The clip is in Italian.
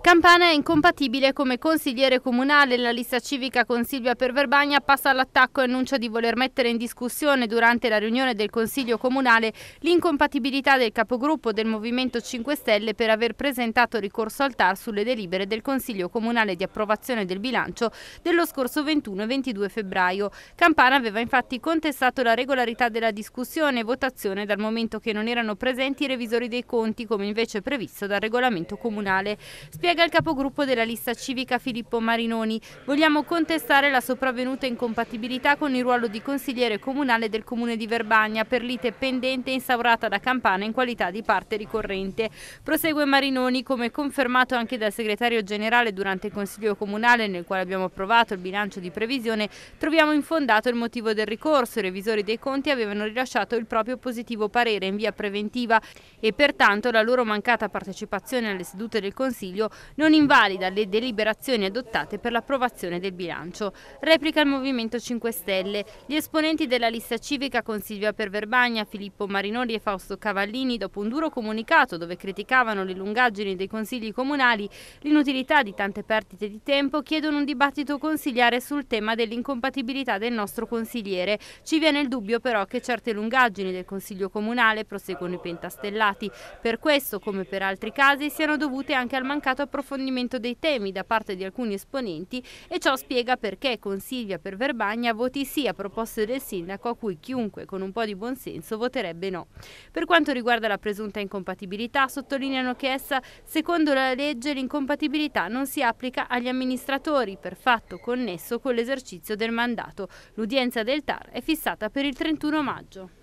Campana è incompatibile come consigliere comunale. La lista civica con Silvia Perverbagna passa all'attacco e annuncia di voler mettere in discussione durante la riunione del Consiglio Comunale l'incompatibilità del capogruppo del Movimento 5 Stelle per aver presentato ricorso al TAR sulle delibere del Consiglio Comunale di approvazione del bilancio dello scorso 21 e 22 febbraio. Campana aveva infatti contestato la regolarità della discussione e votazione dal momento che non erano presenti i revisori dei conti come invece previsto dal regolamento comunale. Spiega spiega il capogruppo della lista civica Filippo Marinoni. Vogliamo contestare la sopravvenuta incompatibilità con il ruolo di consigliere comunale del comune di Verbagna per lite pendente instaurata da Campana in qualità di parte ricorrente. Prosegue Marinoni, come confermato anche dal segretario generale durante il consiglio comunale nel quale abbiamo approvato il bilancio di previsione, troviamo infondato il motivo del ricorso. I revisori dei conti avevano rilasciato il proprio positivo parere in via preventiva e pertanto la loro mancata partecipazione alle sedute del Consiglio non invalida le deliberazioni adottate per l'approvazione del bilancio. Replica il Movimento 5 Stelle. Gli esponenti della lista civica con Silvia Perverbagna, Filippo Marinoli e Fausto Cavallini, dopo un duro comunicato dove criticavano le lungaggini dei consigli comunali, l'inutilità di tante perdite di tempo, chiedono un dibattito consigliare sul tema dell'incompatibilità del nostro consigliere. Ci viene il dubbio però che certe lungaggini del Consiglio Comunale proseguono i pentastellati. Per questo, come per altri casi, siano dovute anche al mancato approfondimento dei temi da parte di alcuni esponenti e ciò spiega perché con Silvia per Verbagna voti sì a proposte del sindaco a cui chiunque con un po' di buonsenso voterebbe no. Per quanto riguarda la presunta incompatibilità, sottolineano che essa, secondo la legge, l'incompatibilità non si applica agli amministratori per fatto connesso con l'esercizio del mandato. L'udienza del TAR è fissata per il 31 maggio.